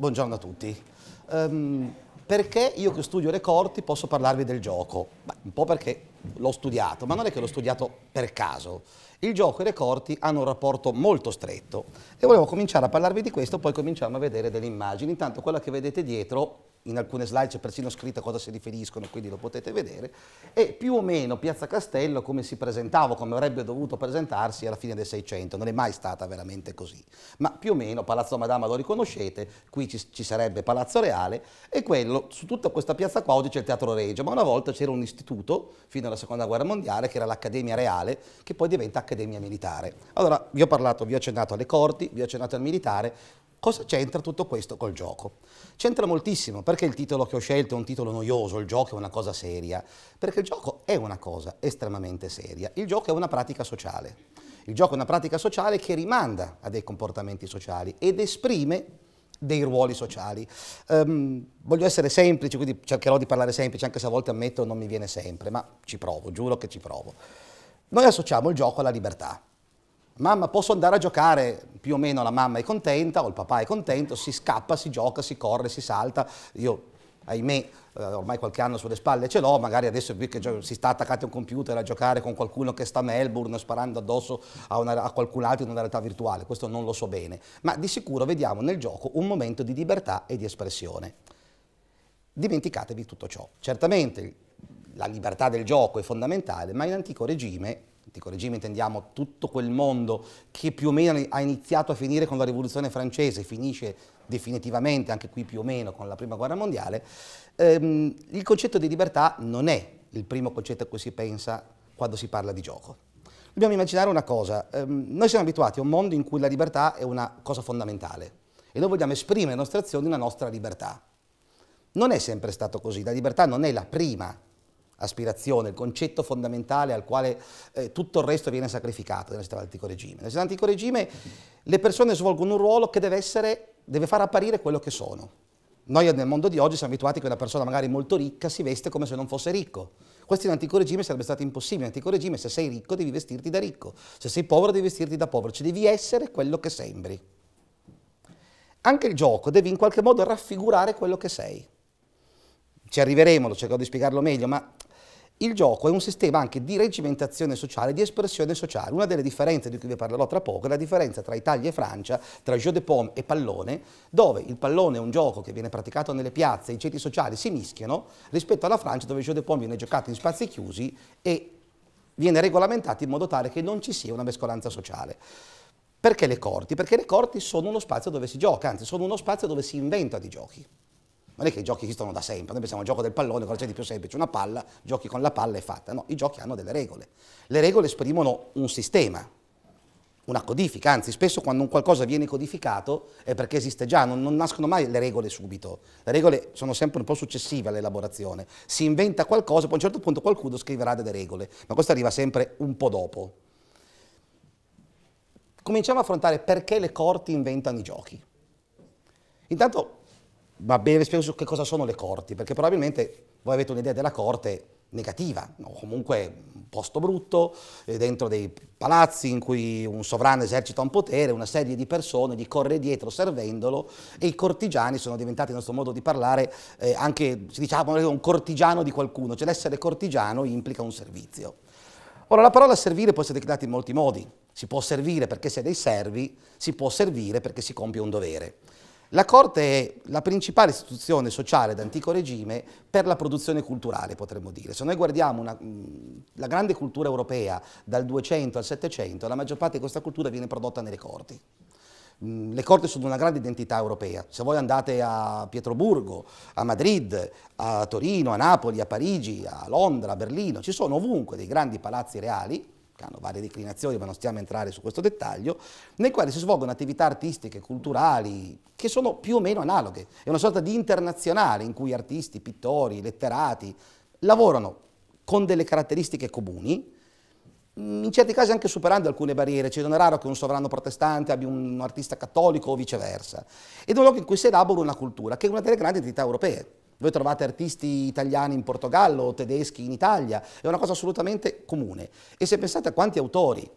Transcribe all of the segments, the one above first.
Buongiorno a tutti. Um, perché io che studio le corti posso parlarvi del gioco? Beh, un po' perché l'ho studiato, ma non è che l'ho studiato per caso. Il gioco e le corti hanno un rapporto molto stretto e volevo cominciare a parlarvi di questo, poi cominciamo a vedere delle immagini. Intanto quella che vedete dietro in alcune slide c'è persino scritto a cosa si riferiscono, quindi lo potete vedere, e più o meno Piazza Castello come si presentava, come avrebbe dovuto presentarsi alla fine del Seicento, non è mai stata veramente così, ma più o meno Palazzo Madama lo riconoscete, qui ci, ci sarebbe Palazzo Reale e quello, su tutta questa piazza qua oggi c'è il Teatro Regio, ma una volta c'era un istituto, fino alla Seconda Guerra Mondiale, che era l'Accademia Reale, che poi diventa Accademia Militare. Allora, vi ho parlato, vi ho accennato alle corti, vi ho accennato al militare, Cosa c'entra tutto questo col gioco? C'entra moltissimo perché il titolo che ho scelto è un titolo noioso, il gioco è una cosa seria, perché il gioco è una cosa estremamente seria, il gioco è una pratica sociale, il gioco è una pratica sociale che rimanda a dei comportamenti sociali ed esprime dei ruoli sociali. Um, voglio essere semplice, quindi cercherò di parlare semplice, anche se a volte ammetto non mi viene sempre, ma ci provo, giuro che ci provo. Noi associamo il gioco alla libertà mamma posso andare a giocare, più o meno la mamma è contenta o il papà è contento, si scappa, si gioca, si corre, si salta, io ahimè eh, ormai qualche anno sulle spalle ce l'ho, magari adesso si sta attaccati a un computer a giocare con qualcuno che sta a Melbourne sparando addosso a, una, a, qualcun altro in una realtà virtuale, questo non lo so bene, ma di sicuro vediamo nel gioco un momento di libertà e di espressione. Dimenticatevi tutto ciò. Certamente la libertà del gioco è fondamentale, ma in antico regime sovietico. Regime intendiamo tutto quel mondo che più o meno ha iniziato a finire con la rivoluzione francese, finisce definitivamente anche qui più o meno con la prima guerra mondiale. Ehm, il concetto di libertà non è il primo concetto a cui si pensa quando si parla di gioco. Dobbiamo immaginare una cosa, ehm, noi siamo abituati a un mondo in cui la libertà è una cosa fondamentale e noi vogliamo esprimere le nostre azioni una nostra libertà. Non è sempre stato così, la libertà non è la prima aspirazione, il concetto fondamentale al quale eh, tutto il resto viene sacrificato nel sistema antico regime. Nel sistema antico regime le persone svolgono un ruolo che deve, essere, deve far apparire quello che sono. Noi nel mondo di oggi siamo abituati che una persona magari molto ricca si veste come se non fosse ricco. Questo in antico regime sarebbe stato impossibile. In antico regime se sei ricco devi vestirti da ricco, se sei povero devi vestirti da povero, cioè devi essere quello che sembri. Anche il gioco devi in qualche modo raffigurare quello che sei ci arriveremo, cercherò di spiegarlo meglio, ma il gioco è un sistema anche di regimentazione sociale, di espressione sociale. Una delle differenze di cui vi parlerò tra poco è la differenza tra Italia e Francia, tra jeu de pomme e pallone, dove il pallone è un gioco che viene praticato nelle piazze, i ceti sociali si mischiano, rispetto alla Francia dove il jeu de pomme viene giocato in spazi chiusi e viene regolamentato in modo tale che non ci sia una mescolanza sociale. Perché le corti? Perché le corti sono uno spazio dove si gioca, anzi sono uno spazio dove si inventa di giochi non è che i giochi esistono da sempre, noi pensiamo al gioco del pallone, cosa c'è di più semplice, una palla, giochi con la palla e fatta, no, i giochi hanno delle regole, le regole esprimono un sistema, una codifica, anzi spesso quando un qualcosa viene codificato è perché esiste già, non, non, nascono mai le regole subito, le regole sono sempre un po' successive all'elaborazione, si inventa qualcosa, poi a un certo punto qualcuno scriverà delle regole, ma questo arriva sempre un po' dopo. Cominciamo a affrontare perché le corti inventano i giochi. Intanto ma bene, vi spiego su che cosa sono le corti, perché probabilmente voi avete un'idea della corte negativa, o comunque un posto brutto, eh, dentro dei palazzi in cui un sovrano esercita un potere, una serie di persone gli corre dietro servendolo e i cortigiani sono diventati, nel nostro modo di parlare, eh, anche, si diciamo, un cortigiano di qualcuno, cioè l'essere cortigiano implica un servizio. Ora, la parola servire può essere declinata in molti modi, si può servire perché si è dei servi, si può servire perché si compie un dovere. La Corte è la principale istituzione sociale d'antico regime per la produzione culturale, potremmo dire. Se noi guardiamo una, la grande cultura europea dal 200 al 700, la maggior parte di questa cultura viene prodotta nelle corti. Le corti sono una grande identità europea. Se voi andate a Pietroburgo, a Madrid, a Torino, a Napoli, a Parigi, a Londra, a Berlino, ci sono ovunque dei grandi palazzi reali che hanno varie declinazioni, ma non stiamo a entrare su questo dettaglio, nei quali si svolgono attività artistiche, culturali, che sono più o meno analoghe. È una sorta di internazionale in cui artisti, pittori, letterati lavorano con delle caratteristiche comuni, mm, in certi casi anche superando alcune barriere, cioè non è raro che un sovrano protestante abbia un artista cattolico o viceversa, ed è un luogo in cui si elabora una cultura, che è una delle grandi entità europee. Voi trovate artisti italiani in Portogallo o tedeschi in Italia, è una cosa assolutamente comune. E se pensate a quanti autori,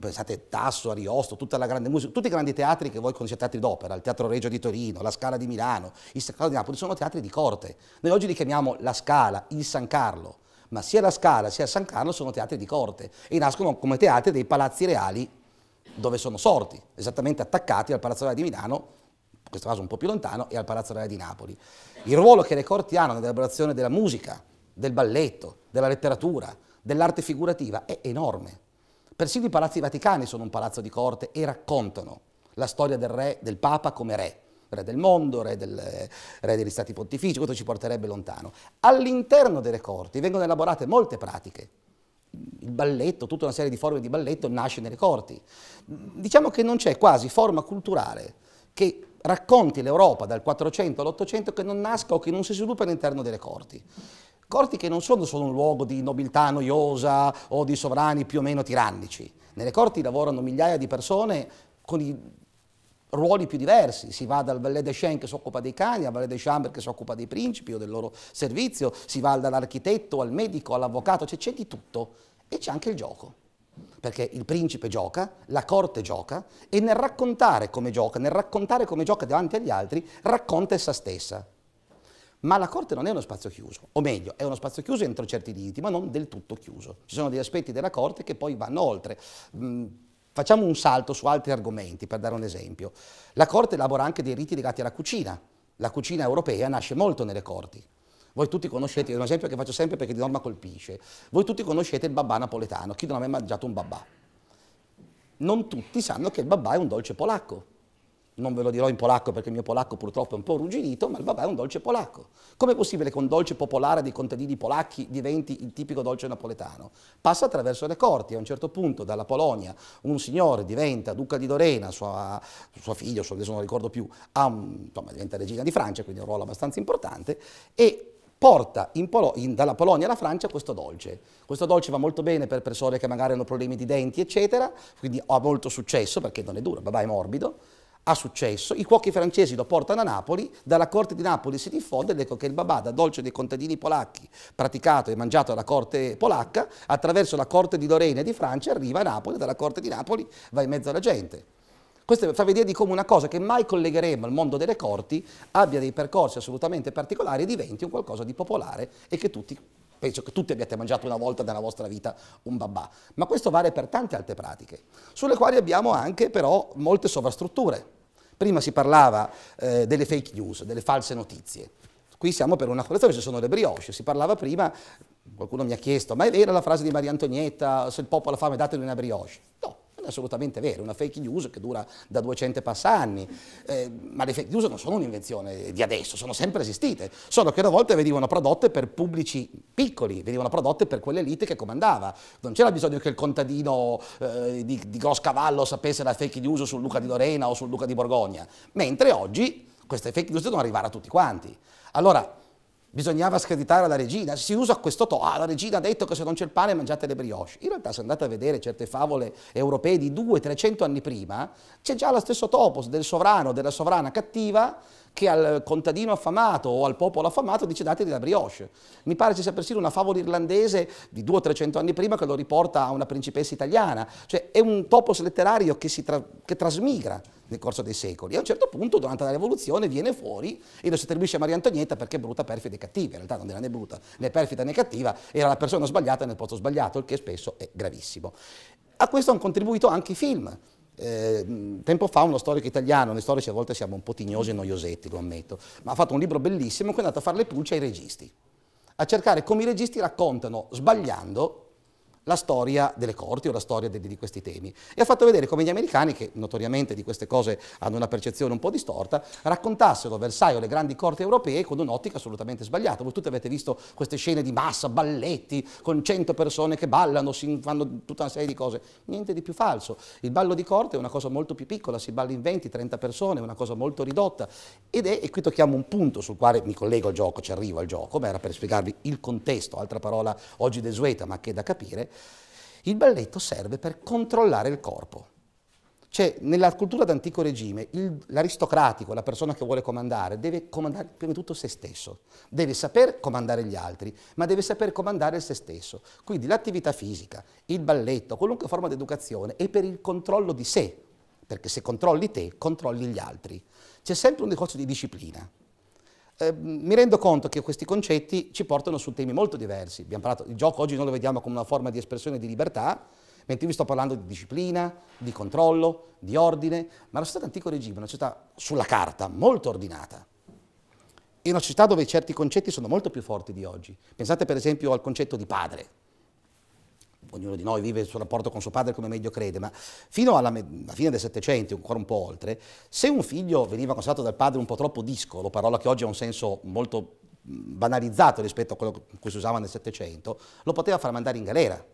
pensate a Tasso, Ariosto, tutta la grande musica, tutti i grandi teatri che voi conoscete, teatri d'opera, il Teatro Regio di Torino, la Scala di Milano, il San Carlo di Napoli, sono teatri di corte. Noi oggi li chiamiamo la Scala, il San Carlo, ma sia la Scala sia San Carlo sono teatri di corte e nascono come teatri dei palazzi reali dove sono sorti, esattamente attaccati al Palazzo Reale di Milano in questo caso un po' più lontano, e al Palazzo Reale di Napoli. Il ruolo che le corti hanno nell'elaborazione della musica, del balletto, della letteratura, dell'arte figurativa è enorme. Persino i palazzi vaticani sono un palazzo di corte e raccontano la storia del re, del papa come re, re del mondo, re, del, re degli stati pontifici, questo ci porterebbe lontano. All'interno delle corti vengono elaborate molte pratiche. Il balletto, tutta una serie di forme di balletto nasce nelle corti. Diciamo che non c'è quasi forma culturale che racconti l'Europa dal 400 all'800 che non nasca o che non si sviluppa all'interno delle corti. Corti che non sono solo un luogo di nobiltà noiosa o di sovrani più o meno tirannici. Nelle corti lavorano migliaia di persone con i ruoli più diversi, si va dal valet de chambre che si occupa dei cani, al valet de chambre che si occupa dei principi o del loro servizio, si va dall'architetto al medico all'avvocato, cioè c'è di tutto e c'è anche il gioco perché il principe gioca, la corte gioca e nel raccontare come gioca, nel raccontare come gioca davanti agli altri, racconta essa stessa. Ma la corte non è uno spazio chiuso, o meglio, è uno spazio chiuso entro certi limiti, ma non del tutto chiuso. Ci sono degli aspetti della corte che poi vanno oltre. Mm, facciamo un salto su altri argomenti, per dare un esempio. La corte elabora anche dei riti legati alla cucina. La cucina europea nasce molto nelle corti. Voi tutti conoscete, è un esempio che faccio sempre perché di norma colpisce, voi tutti conoscete il babà napoletano, chi non ha mai mangiato un babà? Non tutti sanno che il babà è un dolce polacco. Non ve lo dirò in polacco perché il mio polacco purtroppo è un po' ruggidito, ma il babà è un dolce polacco. Com'è possibile che un dolce popolare dei contadini polacchi diventi il tipico dolce napoletano? Passa attraverso le corti, a un certo punto dalla Polonia un signore diventa duca di Dorena, sua, sua figlia, adesso non ricordo più, un, insomma, diventa regina di Francia, quindi un ruolo abbastanza importante, e porta Polo in, dalla Polonia alla Francia questo dolce. Questo dolce va molto bene per persone che magari hanno problemi di denti, eccetera, quindi ha molto successo perché non è duro, babà è morbido. Ha successo, i cuochi francesi lo portano a Napoli, dalla corte di Napoli si diffonde ed ecco che il babà da dolce dei contadini polacchi, praticato e mangiato dalla corte polacca, attraverso la corte di Lorena e di Francia arriva a Napoli, dalla corte di Napoli va in mezzo alla gente. Questo fa vedere di come una cosa che mai collegheremo al mondo delle corti abbia dei percorsi assolutamente particolari e diventi un qualcosa di popolare e che tutti penso che tutti abbiate mangiato una volta nella vostra vita un babà, ma questo vale per tante altre pratiche, sulle quali abbiamo anche però molte sovrastrutture. Prima si parlava eh, delle fake news, delle false notizie. Qui siamo per una collezione, ci sono le brioche, si parlava prima, qualcuno mi ha chiesto, ma è vera la frase di Maria Antonietta, se il popolo ha fame datemi una brioche? No, non è assolutamente vero, è una fake news che dura da 200 passanni, eh, ma le fake news non sono un'invenzione di adesso, sono sempre esistite, solo che a volte venivano prodotte per pubblici piccoli, venivano prodotte per quell'elite che comandava, non c'era bisogno che il contadino eh, di, di Groscavallo sapesse la fake news sul Luca di Lorena o sul Luca di Borgogna, mentre oggi queste fake news devono arrivare a tutti quanti. Allora, bisognava screditare la regina, si usa questo tono, ah, la regina ha detto che se non c'è il pane mangiate le brioche. In realtà se andate a vedere certe favole europee di 200-300 anni prima, c'è già lo stesso topos del sovrano, della sovrana cattiva che al contadino affamato o al popolo affamato dice datevi la brioche. Mi pare ci sia persino una favola irlandese di 200-300 anni prima che lo riporta a una principessa italiana. Cioè è un topos letterario che, tra che trasmigra nel corso dei secoli. E a un certo punto, durante la rivoluzione, viene fuori e lo si attribuisce a Maria Antonietta perché è brutta, perfida e cattiva. In realtà non era né brutta, né perfida né cattiva, era la persona sbagliata nel posto sbagliato, il che spesso è gravissimo. A questo hanno contribuito anche i film. Eh, tempo fa uno storico italiano, noi storici a volte siamo un po' tignosi e noiosetti, lo ammetto, ma ha fatto un libro bellissimo in cui è andato a fare le pulce ai registi, a cercare come i registi raccontano, sbagliando, la storia delle corti o la storia di, di questi temi. E ha fatto vedere come gli americani, che notoriamente di queste cose hanno una percezione un po' distorta, raccontassero Versailles o le grandi corti europee con un'ottica assolutamente sbagliata. Voi tutti avete visto queste scene di massa, balletti, con 100 persone che ballano, si fanno tutta una serie di cose. Niente di più falso. Il ballo di corte è una cosa molto più piccola, si balla in 20-30 persone, è una cosa molto ridotta. Ed è, e qui tocchiamo un punto sul quale mi collego al gioco, ci arrivo al gioco, ma era per spiegarvi il contesto, altra parola oggi desueta ma che è da capire, il balletto serve per controllare il corpo. Cioè, nella cultura d'antico regime, il, l'aristocratico, la persona che vuole comandare, deve comandare prima di tutto se stesso, deve saper comandare gli altri, ma deve saper comandare se stesso. Quindi l'attività fisica, il balletto, qualunque forma di educazione è per il controllo di sé, perché se controlli te, controlli gli altri. C'è sempre un discorso di disciplina. Ehm, mi rendo conto che questi concetti ci portano su temi molto diversi. Abbiamo parlato di gioco, oggi noi lo vediamo come una forma di espressione di libertà, mentre io vi sto parlando di disciplina, di controllo, di ordine, ma la società dell'antico regime è una società sulla carta molto ordinata. È una società dove certi concetti sono molto più forti di oggi. Pensate per esempio al concetto di padre ognuno di noi vive il suo rapporto con suo padre come meglio crede, ma fino alla, alla fine del Settecento, ancora un po' oltre, se un figlio veniva considerato dal padre un po' troppo discolo, parola che oggi ha un senso molto banalizzato rispetto a quello che si usava nel Settecento, lo poteva far mandare in galera,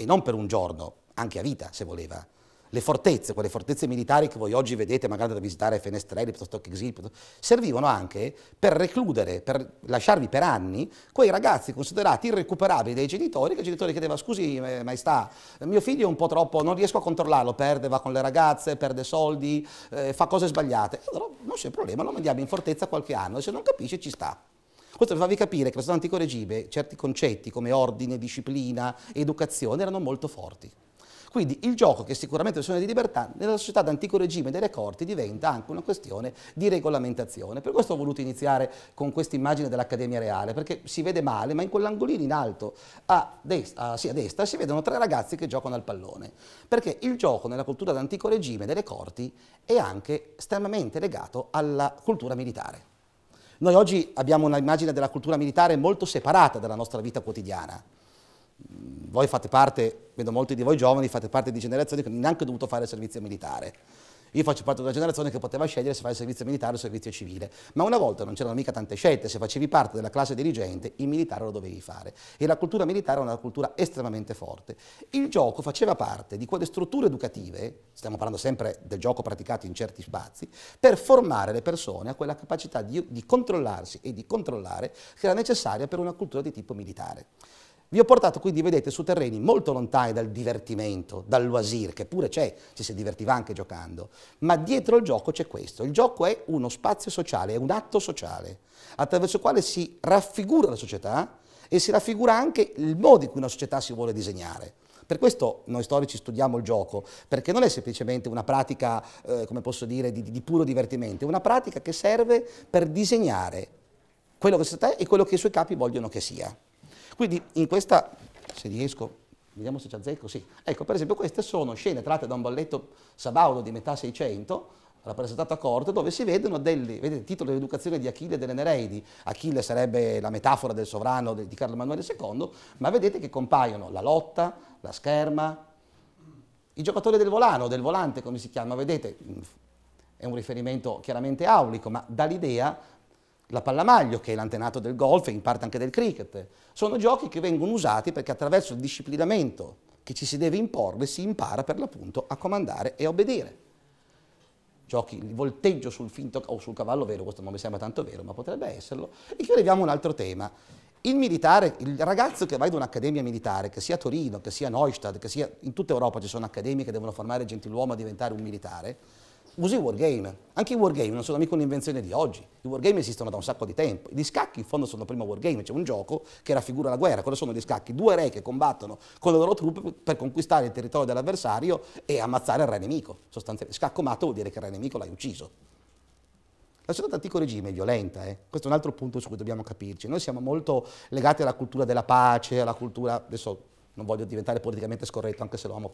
e non per un giorno, anche a vita se voleva le fortezze, quelle fortezze militari che voi oggi vedete magari da visitare Fenestrelli piuttosto che Exil, servivano anche per recludere, per lasciarvi per anni quei ragazzi considerati irrecuperabili dai genitori, che il genitore chiedeva scusi eh, maestà, mio figlio è un po' troppo, non riesco a controllarlo, perde, va con le ragazze, perde soldi, eh, fa cose sbagliate. Allora non c'è problema, lo mandiamo in fortezza qualche anno e se non capisce ci sta. Questo per farvi capire che per l'antico regime certi concetti come ordine, disciplina, educazione erano molto forti. Quindi il gioco, che è sicuramente è una questione di libertà, nella società d'antico regime delle corti diventa anche una questione di regolamentazione. Per questo ho voluto iniziare con questa immagine dell'Accademia Reale, perché si vede male, ma in quell'angolino in alto, a destra, ah, sì, a destra, si vedono tre ragazzi che giocano al pallone. Perché il gioco nella cultura d'antico regime delle corti è anche estremamente legato alla cultura militare. Noi oggi abbiamo un'immagine della cultura militare molto separata dalla nostra vita quotidiana voi fate parte, vedo molti di voi giovani, fate parte di generazioni che non hanno neanche dovuto fare il servizio militare. Io faccio parte di una generazione che poteva scegliere se fare il servizio militare o il servizio civile, ma una volta non c'erano mica tante scelte, se facevi parte della classe dirigente il militare lo dovevi fare e la cultura militare è una cultura estremamente forte. Il gioco faceva parte di quelle strutture educative, stiamo parlando sempre del gioco praticato in certi spazi, per formare le persone a quella capacità di, di controllarsi e di controllare che era necessaria per una cultura di tipo militare. Vi ho portato quindi, vedete, su terreni molto lontani dal divertimento, dal loisir, che pure c'è, ci si divertiva anche giocando, ma dietro il gioco c'è questo, il gioco è uno spazio sociale, è un atto sociale, attraverso il quale si raffigura la società e si raffigura anche il modo in cui una società si vuole disegnare. Per questo noi storici studiamo il gioco, perché non è semplicemente una pratica, eh, come posso dire, di, di puro divertimento, è una pratica che serve per disegnare quello che la società è e quello che i suoi capi vogliono che sia. Quindi in questa, se riesco, vediamo se ci azzecco, sì. Ecco, per esempio queste sono scene tratte da un balletto sabaudo di metà 600, rappresentato a corte, dove si vedono delle, vedete il titolo dell'educazione di Achille e delle Nereidi. Achille sarebbe la metafora del sovrano di Carlo Emanuele II, ma vedete che compaiono la lotta, la scherma, i giocatori del volano, del volante come si chiama, vedete, è un riferimento chiaramente aulico, ma dà l'idea la pallamaglio, che è l'antenato del golf e in parte anche del cricket. Sono giochi che vengono usati perché attraverso il disciplinamento che ci si deve imporre si impara per l'appunto a comandare e obbedire. Giochi, il volteggio sul finto o sul cavallo vero, questo non mi sembra tanto vero, ma potrebbe esserlo. E qui arriviamo a un altro tema. Il militare, il ragazzo che va ad un'accademia militare, che sia a Torino, che sia a Neustadt, che sia in tutta Europa ci sono accademie che devono formare il gentiluomo a diventare un militare, usi i wargame. Anche i wargame non sono mica un'invenzione di oggi. I wargame esistono da un sacco di tempo. Gli scacchi in fondo sono prima wargame, c'è un gioco che raffigura la guerra. Cosa sono gli scacchi? Due re che combattono con le loro truppe per conquistare il territorio dell'avversario e ammazzare il re nemico. Sostanzialmente, scacco matto vuol dire che il re nemico l'hai ucciso. La società d'antico regime è violenta, eh? questo è un altro punto su cui dobbiamo capirci. Noi siamo molto legati alla cultura della pace, alla cultura, adesso non voglio diventare politicamente scorretto, anche se lo amo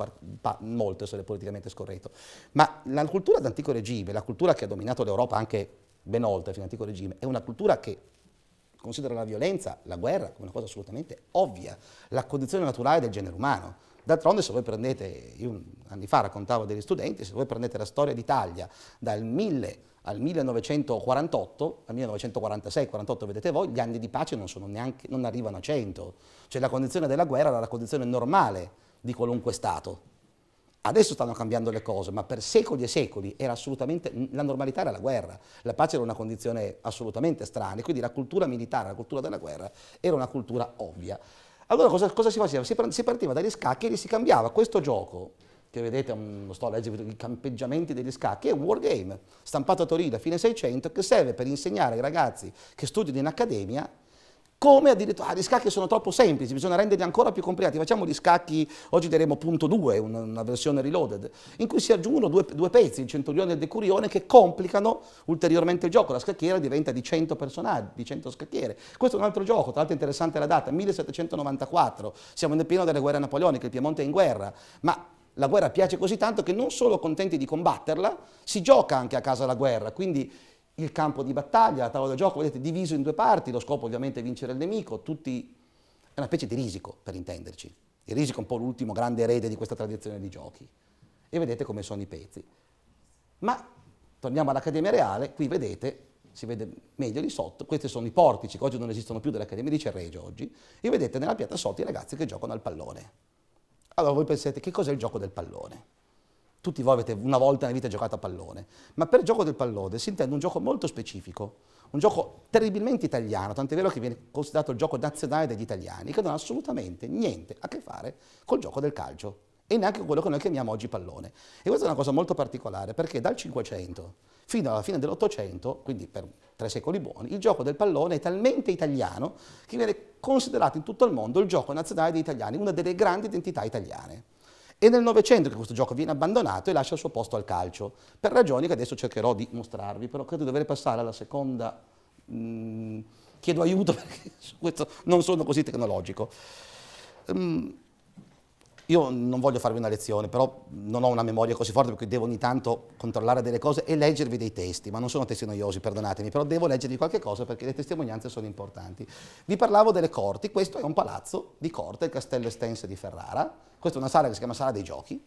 molto essere politicamente scorretto, ma la cultura d'antico regime, la cultura che ha dominato l'Europa anche ben oltre fino all'antico regime, è una cultura che considera la violenza, la guerra come una cosa assolutamente ovvia, la condizione naturale del genere umano. D'altronde se voi prendete, io anni fa raccontavo degli studenti, se voi prendete la storia d'Italia dal 1000 al 1948, al 1946-48 vedete voi, gli anni di pace non, neanche, non arrivano a 100, cioè la condizione della guerra era la condizione normale di qualunque Stato. Adesso stanno cambiando le cose, ma per secoli e secoli era assolutamente, la normalità era la guerra, la pace era una condizione assolutamente strana, e quindi la cultura militare, la cultura della guerra era una cultura ovvia. Allora cosa, cosa si faceva? Si, si partiva dagli scacchi e li si cambiava. Questo gioco che vedete, mm, non sto a leggere i campeggiamenti degli scacchi, è un wargame stampato a Torino a fine 600 che serve per insegnare ai ragazzi che studiano in accademia come addirittura ah, gli scacchi sono troppo semplici, bisogna renderli ancora più complicati. Facciamo gli scacchi, oggi daremo punto 2, una, una versione reloaded, in cui si aggiungono due, due, pezzi, il centurione e il decurione, che complicano ulteriormente il gioco. La scacchiera diventa di 100 personaggi, di 100 scacchiere. Questo è un altro gioco, tra l'altro interessante la data, 1794, siamo nel pieno delle guerre napoleoniche, il Piemonte è in guerra, ma la guerra piace così tanto che non solo contenti di combatterla, si gioca anche a casa la guerra, quindi il campo di battaglia, la tavola da gioco, vedete, diviso in due parti, lo scopo ovviamente è vincere il nemico, tutti... è una specie di risico, per intenderci. Il risico è un po' l'ultimo grande erede di questa tradizione di giochi. E vedete come sono i pezzi. Ma torniamo all'Accademia Reale, qui vedete, si vede meglio lì sotto, questi sono i portici che oggi non esistono più dell'Accademia di Cerregio oggi, e vedete nella piazza sotto i ragazzi che giocano al pallone. Allora voi pensate, che cos'è il gioco del pallone? Tutti voi avete una volta nella vita giocato a pallone, ma per gioco del pallone si intende un gioco molto specifico, un gioco terribilmente italiano, tant'è vero che viene considerato il gioco nazionale degli italiani, che non ha assolutamente niente a che fare col gioco del calcio e neanche quello che noi chiamiamo oggi pallone. E questa è una cosa molto particolare perché dal 500 fino alla fine dell'Ottocento, quindi per tre secoli buoni, il gioco del pallone è talmente italiano che viene considerato in tutto il mondo il gioco nazionale degli italiani, una delle grandi identità italiane. È nel Novecento che questo gioco viene abbandonato e lascia il suo posto al calcio, per ragioni che adesso cercherò di mostrarvi, però credo di dover passare alla seconda... Mh, mm, chiedo aiuto perché su questo non sono così tecnologico. Um, io non voglio farvi una lezione, però non ho una memoria così forte perché devo ogni tanto controllare delle cose e leggervi dei testi, ma non sono testi noiosi, perdonatemi, però devo leggervi qualche cosa perché le testimonianze sono importanti. Vi parlavo delle corti, questo è un palazzo di corte, il castello Estense di Ferrara, questa è una sala che si chiama sala dei giochi,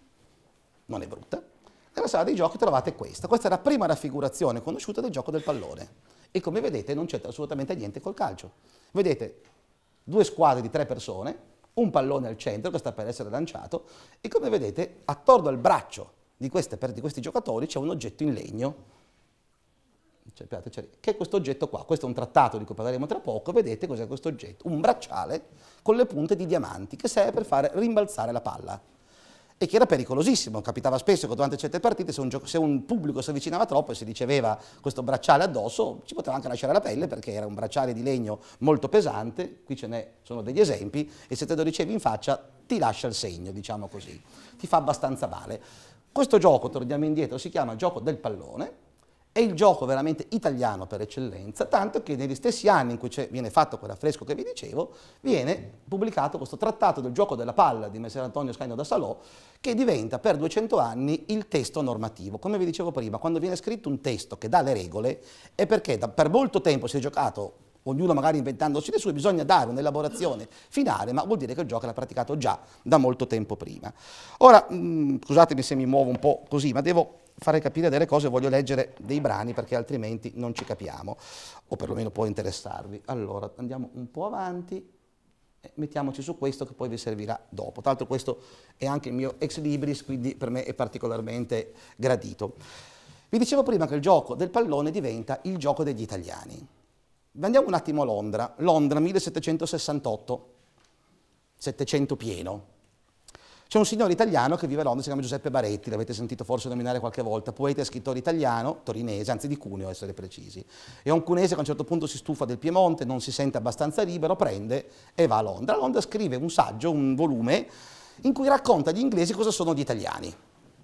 non è brutta, nella sala dei giochi trovate questa, questa è la prima raffigurazione conosciuta del gioco del pallone e come vedete non c'entra assolutamente niente col calcio. Vedete due squadre di tre persone, un pallone al centro che sta per essere lanciato e come vedete attorno al braccio di, queste, di questi giocatori c'è un oggetto in legno che è questo oggetto qua, questo è un trattato di cui parleremo tra poco, vedete cos'è questo oggetto? Un bracciale con le punte di diamanti che serve per fare rimbalzare la palla e che era pericolosissimo, capitava spesso che durante certe partite se un, se un pubblico si avvicinava troppo e si riceveva questo bracciale addosso ci poteva anche lasciare la pelle perché era un bracciale di legno molto pesante, qui ce ne sono degli esempi e se te lo ricevi in faccia ti lascia il segno, diciamo così, ti fa abbastanza male. Questo gioco, torniamo indietro, si chiama gioco del pallone è il gioco veramente italiano per eccellenza, tanto che negli stessi anni in cui viene fatto quell'affresco che vi dicevo, viene pubblicato questo trattato del gioco della palla di Messer Antonio Scagno da Salò, che diventa per 200 anni il testo normativo. Come vi dicevo prima, quando viene scritto un testo che dà le regole, è perché da, per molto tempo si è giocato ognuno magari inventandosi le sue, bisogna dare un'elaborazione finale, ma vuol dire che il gioco l'ha praticato già da molto tempo prima. Ora, mh, mm, scusatemi se mi muovo un po' così, ma devo fare capire delle cose voglio leggere dei brani perché altrimenti non ci capiamo, o perlomeno può interessarvi. Allora, andiamo un po' avanti e mettiamoci su questo che poi vi servirà dopo. Tra l'altro questo è anche il mio ex libris, quindi per me è particolarmente gradito. Vi dicevo prima che il gioco del pallone diventa il gioco degli italiani. Andiamo un attimo a Londra. Londra 1768, 700 pieno, c'è un signore italiano che vive a Londra, si chiama Giuseppe Baretti, l'avete sentito forse nominare qualche volta, poeta e scrittore italiano, torinese, anzi di Cuneo, essere precisi. È un cunese che a un certo punto si stufa del Piemonte, non si sente abbastanza libero, prende e va a Londra. A Londra scrive un saggio, un volume, in cui racconta agli inglesi cosa sono gli italiani.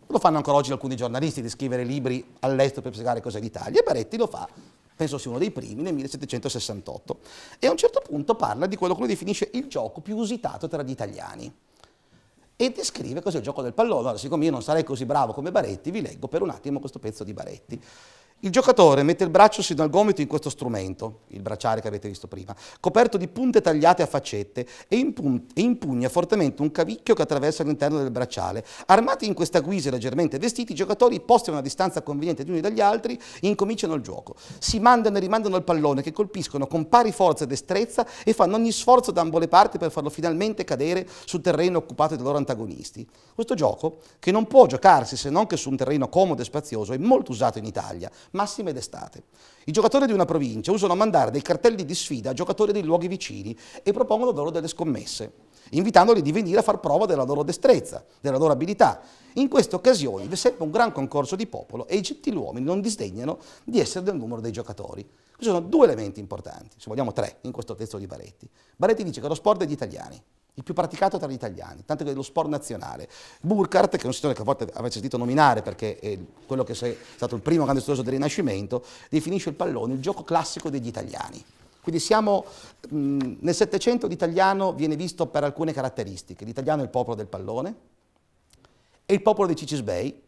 Lo fanno ancora oggi alcuni giornalisti di scrivere libri all'estero per spiegare cos'è l'Italia, e Baretti lo fa penso sia uno dei primi, nel 1768. E a un certo punto parla di quello che lui definisce il gioco più usitato tra gli italiani e descrive cos'è il gioco del pallone. Allora, siccome io non sarei così bravo come Baretti, vi leggo per un attimo questo pezzo di Baretti. Il giocatore mette il braccio sino al gomito in questo strumento, il bracciale che avete visto prima, coperto di punte tagliate a faccette e, impun e impugna fortemente un cavicchio che attraversa l'interno del bracciale. Armati in questa guisa e leggermente vestiti, i giocatori, posti a una distanza conveniente gli uni dagli altri, incominciano il gioco. Si mandano e rimandano il pallone che colpiscono con pari forza e destrezza e fanno ogni sforzo da ambo le parti per farlo finalmente cadere sul terreno occupato dai loro antagonisti. Questo gioco, che non può giocarsi se non che su un terreno comodo e spazioso, è molto usato in Italia massime d'estate. I giocatori di una provincia usano a mandare dei cartelli di sfida a giocatori dei luoghi vicini e propongono loro delle scommesse, invitandoli di venire a far prova della loro destrezza, della loro abilità. In queste occasioni vi è sempre un gran concorso di popolo e i gentiluomini non disdegnano di essere del numero dei giocatori. Ci sono due elementi importanti, se vogliamo tre, in questo testo di Baretti. Baretti dice che lo sport è gli italiani, il più praticato tra gli italiani, tanto che è lo sport nazionale. Burkhardt, che è un signore che a volte avete sentito nominare perché è quello che è stato il primo grande studioso del Rinascimento, definisce il pallone il gioco classico degli italiani. Quindi siamo, mh, nel Settecento l'italiano viene visto per alcune caratteristiche. L'italiano è il popolo del pallone, e il popolo dei cicisbei.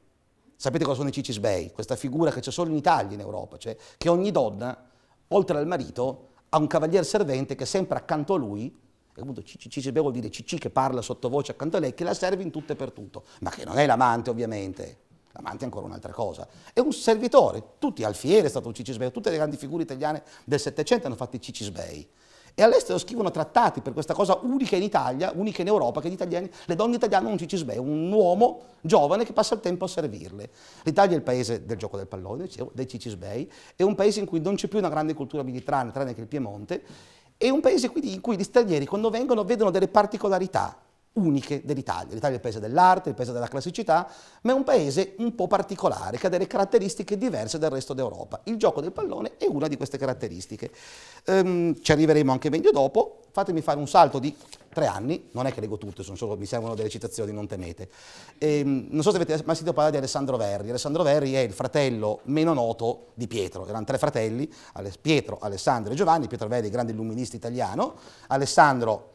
Sapete cosa sono i cicisbei? Questa figura che c'è solo in Italia, in Europa, cioè che ogni donna, oltre al marito, ha un cavalier servente che è sempre accanto a lui appunto Cici Bevo vuol dire Cici che parla sottovoce accanto a lei, che la serve in tutto e per tutto, ma che non è l'amante ovviamente. L'amante è ancora un'altra cosa. È un servitore, tutti, Alfieri è stato un Cicisbeo, tutte le grandi figure italiane del Settecento hanno fatto i Cicisbei. E all'estero scrivono trattati per questa cosa unica in Italia, unica in Europa, che italiani, le donne italiane hanno un cicisbeo, un uomo giovane che passa il tempo a servirle. L'Italia è il paese del gioco del pallone, dei cicisbei, è un paese in cui non c'è più una grande cultura militare, tranne che il Piemonte, è un paese quindi in cui gli stranieri quando vengono vedono delle particolarità uniche dell'Italia. L'Italia è il paese dell'arte, il paese della classicità, ma è un paese un po' particolare, che ha delle caratteristiche diverse dal resto d'Europa. Il gioco del pallone è una di queste caratteristiche. Um, ci arriveremo anche meglio dopo fatemi fare un salto di tre anni, non è che leggo tutte, solo, mi servono delle citazioni, non temete. E, ehm, non so se avete mai sentito parlare di Alessandro Verri. Alessandro Verri è il fratello meno noto di Pietro. Erano tre fratelli, Pietro, Alessandro e Giovanni. Pietro Verri, grande illuminista italiano. Alessandro,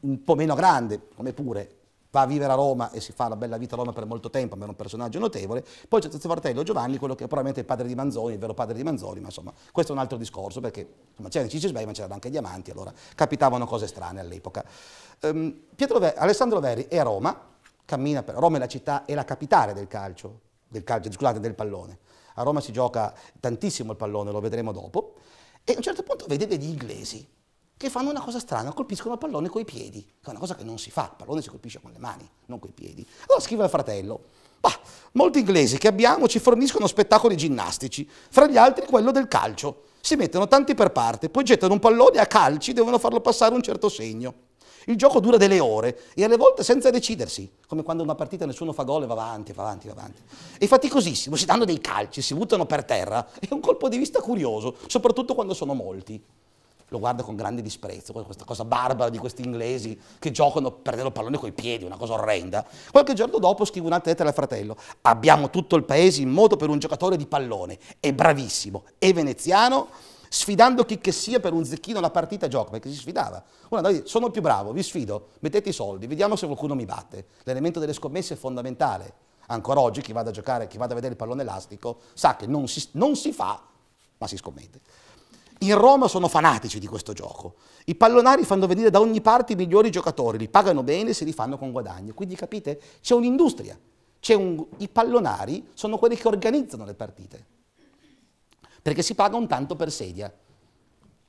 un po' meno grande, come pure va a vivere a Roma e si fa la bella vita a Roma per molto tempo, ma è un personaggio notevole. Poi c'è il fratello Giovanni, quello che è probabilmente il padre di Manzoni, il vero padre di Manzoni, ma insomma questo è un altro discorso perché c'erano i Cicisbei ma c'erano anche i diamanti, allora capitavano cose strane all'epoca. Um, ehm, Ver Alessandro Verri è a Roma, cammina per Roma è la città, è la capitale del calcio, del calcio, scusate, del pallone. A Roma si gioca tantissimo il pallone, lo vedremo dopo. E a un certo punto vede degli inglesi che fanno una cosa strana, colpiscono il pallone coi piedi, che è una cosa che non si fa, il pallone si colpisce con le mani, non coi piedi. Allora scrive il fratello, bah, molti inglesi che abbiamo ci forniscono spettacoli ginnastici, fra gli altri quello del calcio. Si mettono tanti per parte, poi gettano un pallone a calci, devono farlo passare un certo segno. Il gioco dura delle ore e alle volte senza decidersi, come quando una partita nessuno fa gol e va avanti, va avanti, va avanti. È faticosissimo, si danno dei calci, si buttano per terra, è un colpo di vista curioso, soprattutto quando sono molti lo guardo con grande disprezzo, questa cosa barbara di questi inglesi che giocano perdendo il pallone coi piedi, una cosa orrenda. Qualche giorno dopo scrivo un'altra lettera al fratello, abbiamo tutto il paese in moto per un giocatore di pallone, è bravissimo, è veneziano, sfidando chi che sia per un zecchino la partita gioca, perché si sfidava. Una dai, sono più bravo, vi sfido, mettete i soldi, vediamo se qualcuno mi batte. L'elemento delle scommesse è fondamentale. Ancora oggi chi vada a giocare, chi vada a vedere il pallone elastico, sa che non si, non si fa, ma si scommette. In Roma sono fanatici di questo gioco. I pallonari fanno venire da ogni parte i migliori giocatori, li pagano bene e se li fanno con guadagno. Quindi capite? C'è un'industria. un... I pallonari sono quelli che organizzano le partite. Perché si paga un tanto per sedia.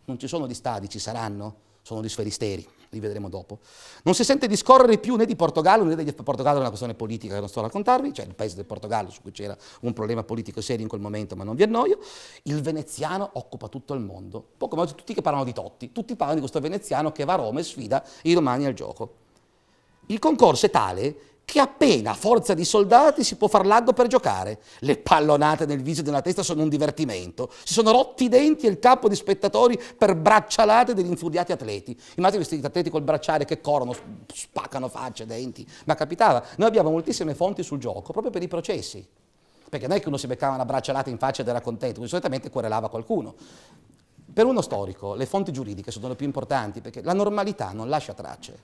Non ci sono gli stadi, ci saranno, sono gli sferisteri li vedremo dopo, non si sente discorrere più né di Portogallo né di Portogallo è una questione politica che non sto a raccontarvi, cioè il paese del Portogallo su cui c'era un problema politico serio in quel momento, ma non vi annoio, il veneziano occupa tutto il mondo, poco po' come tutti che parlano di Totti, tutti parlano di questo veneziano che va a Roma e sfida i romani al gioco. Il concorso è tale che appena a forza di soldati si può far lago per giocare. Le pallonate nel viso e nella testa sono un divertimento. Si sono rotti i denti e il capo di spettatori per braccialate degli infuriati atleti. Immagino questi atleti col bracciale che corrono, spaccano facce, denti. Ma capitava, noi abbiamo moltissime fonti sul gioco, proprio per i processi. Perché non è che uno si beccava una braccialata in faccia ed era contento, solitamente querelava qualcuno. Per uno storico le fonti giuridiche sono le più importanti perché la normalità non lascia tracce.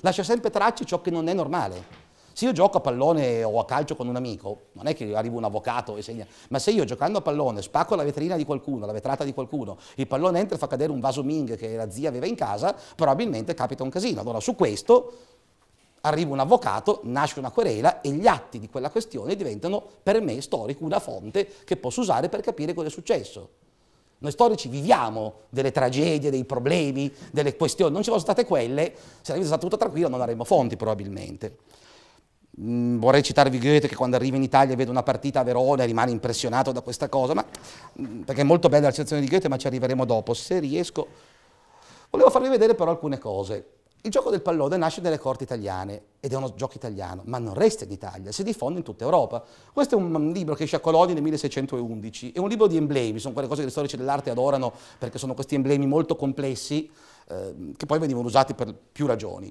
Lascia sempre tracce ciò che non è normale. Se io gioco a pallone o a calcio con un amico, non è che arriva un avvocato e segna, ma se io giocando a pallone spacco la vetrina di qualcuno, la vetrata di qualcuno, il pallone entra e fa cadere un vaso Ming che la zia aveva in casa, probabilmente capita un casino. Allora su questo arriva un avvocato, nasce una querela e gli atti di quella questione diventano per me storico una fonte che posso usare per capire cosa è successo. Noi storici viviamo delle tragedie, dei problemi, delle questioni, non ci fossero state quelle, se la vita stata tutta tranquilla non avremmo fonti probabilmente. Mm, vorrei citarvi Goethe che quando arriva in Italia e vede una partita a Verona rimane impressionato da questa cosa, ma, mm, perché è molto bella la situazione di Goethe, ma ci arriveremo dopo. Se riesco, volevo farvi vedere però alcune cose. Il gioco del pallone nasce nelle corti italiane ed è uno gioco italiano, ma non resta in Italia, si diffonde in tutta Europa. Questo è un mm, libro che esce a Colonia nel 1611, è un libro di emblemi, sono quelle cose che gli storici dell'arte adorano perché sono questi emblemi molto complessi eh, che poi venivano usati per più ragioni.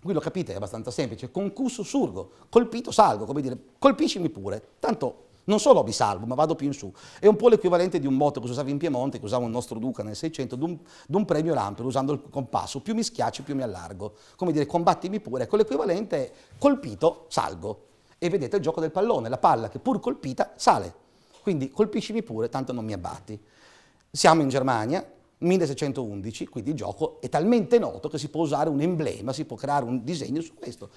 Qui lo capite, è abbastanza semplice. Concusso surgo, colpito salgo, come dire, colpiscimi pure. Tanto non solo vi salvo, ma vado più in su. È un po' l'equivalente di un motto che si usava in Piemonte, che usava un nostro duca nel 600, di un premio Lamper, usando il compasso. Più mi schiaccio, più mi allargo. Come dire, combattimi pure. Ecco, l'equivalente è colpito, salgo. E vedete il gioco del pallone, la palla che pur colpita sale. Quindi colpiscimi pure, tanto non mi abbatti. Siamo in Germania, 1611, quindi il gioco è talmente noto che si può usare un emblema, si può creare un disegno su questo.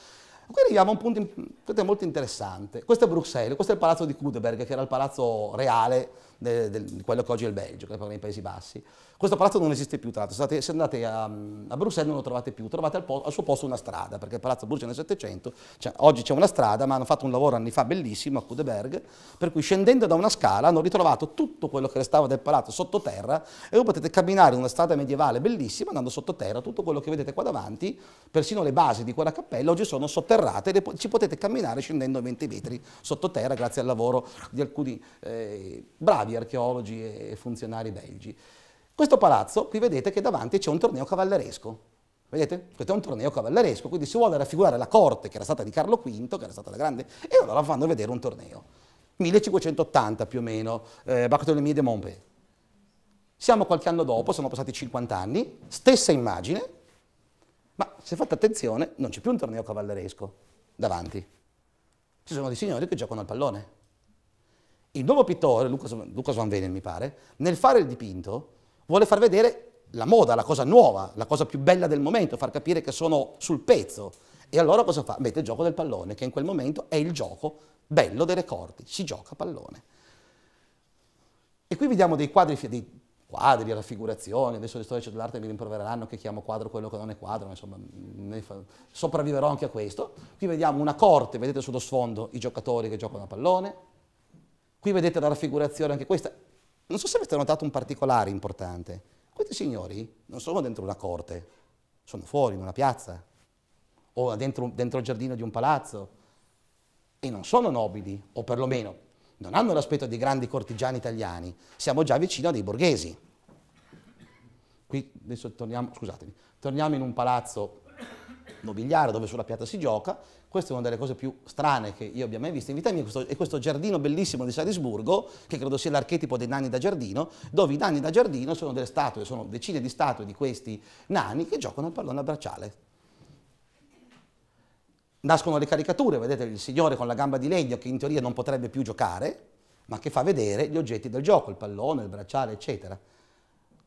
Qui arriviamo a un punto in, molto interessante. Questo è Bruxelles, questo è il palazzo di Kudeberg, che era il palazzo reale di quello che oggi è il Belgio, che è nei Paesi Bassi. Questo palazzo non esiste più, tra l'altro. Se, andate a, a, Bruxelles non lo trovate più, trovate al, al, suo posto una strada, perché il palazzo Bruxelles nel 700, cioè, oggi c'è una strada, ma hanno fatto un lavoro anni fa bellissimo a Kudeberg, per cui scendendo da una scala hanno ritrovato tutto quello che restava del palazzo sottoterra e voi potete camminare in una strada medievale bellissima andando sottoterra, tutto quello che vedete qua davanti, persino le basi di quella cappella oggi sono sotterranee sotterrate, le, ci potete camminare scendendo 20 metri sottoterra grazie al lavoro di alcuni eh, bravi archeologi e funzionari belgi. Questo palazzo, qui vedete che davanti c'è un torneo cavalleresco, Vedete? Questo è un torneo cavalleresco, quindi si vuole raffigurare la corte che era stata di Carlo V, che era stata la grande, e allora fanno vedere un torneo. 1580 più o meno, eh, Bartolomé de Montpellier. Siamo qualche anno dopo, sono passati 50 anni, stessa immagine, ma se fate attenzione, non c'è più un torneo cavalleresco davanti. Ci sono dei signori che giocano al pallone. Il nuovo pittore, Lucas, Lucas Van Venen mi pare, nel fare il dipinto vuole far vedere la moda, la cosa nuova, la cosa più bella del momento, far capire che sono sul pezzo. E allora cosa fa? Mette il gioco del pallone, che in quel momento è il gioco bello delle corti, si gioca a pallone. E qui vediamo dei quadri, dei quadri, raffigurazioni, adesso le storie dell'arte mi rimprovereranno che chiamo quadro quello che non è quadro, ma insomma mm, fa... sopravviverò anche a questo. Qui vediamo una corte, vedete sullo sfondo i giocatori che giocano a pallone, qui vedete la raffigurazione anche questa. Non so se avete notato un particolare importante, questi signori non sono dentro una corte, sono fuori in una piazza o dentro, dentro il giardino di un palazzo e non sono nobili, o perlomeno non hanno l'aspetto di grandi cortigiani italiani, siamo già vicino a dei borghesi. Qui adesso torniamo, scusatemi, torniamo in un palazzo nobiliare dove sulla piazza si gioca, questa è una delle cose più strane che io abbia mai visto in vita mia, questo, è questo giardino bellissimo di Salisburgo, che credo sia l'archetipo dei nani da giardino, dove i nani da giardino sono delle statue, sono decine di statue di questi nani che giocano al pallone a bracciale, Nascono le caricature, vedete il signore con la gamba di legno che in teoria non potrebbe più giocare, ma che fa vedere gli oggetti del gioco, il pallone, il bracciale, eccetera.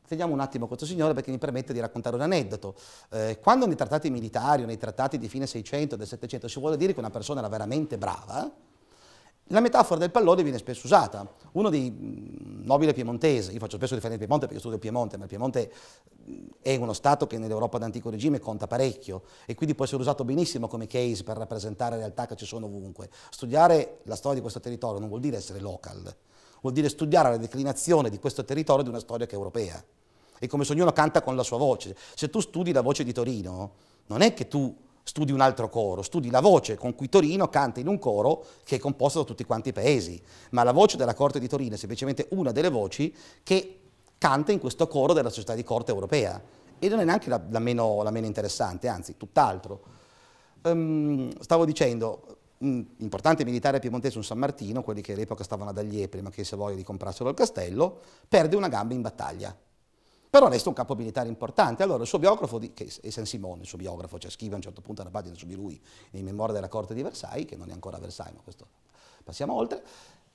Teniamo un attimo questo signore perché mi permette di raccontare un aneddoto. Eh, quando nei trattati militari o nei trattati di fine 600 del 700 si vuole dire che una persona era veramente brava, la metafora del pallone viene spesso usata. Uno dei mm, nobili piemontesi, io faccio spesso riferimento al Piemonte perché studio il Piemonte, ma il Piemonte mm, è uno Stato che nell'Europa d'antico regime conta parecchio e quindi può essere usato benissimo come case per rappresentare realtà che ci sono ovunque. Studiare la storia di questo territorio non vuol dire essere local, vuol dire studiare la declinazione di questo territorio di una storia che è europea. È come se ognuno canta con la sua voce. Se tu studi la voce di Torino, non è che tu studi un altro coro, studi la voce con cui Torino canta in un coro che è composto da tutti quanti i paesi, ma la voce della corte di Torino è semplicemente una delle voci che canta in questo coro della società di corte europea e non è neanche la, la, meno, la meno, interessante, anzi tutt'altro. Um, stavo dicendo, un importante militare piemontese, un San Martino, quelli che all'epoca stavano ad Agliepoli ma che se voglia di comprassero il castello, perde una gamba in battaglia però resta un capo militare importante. Allora il suo biografo, di, che è San Simone, il suo biografo, cioè scrive a un certo punto una pagina su di lui, nei memoria della corte di Versailles, che non è ancora Versailles, ma questo passiamo oltre,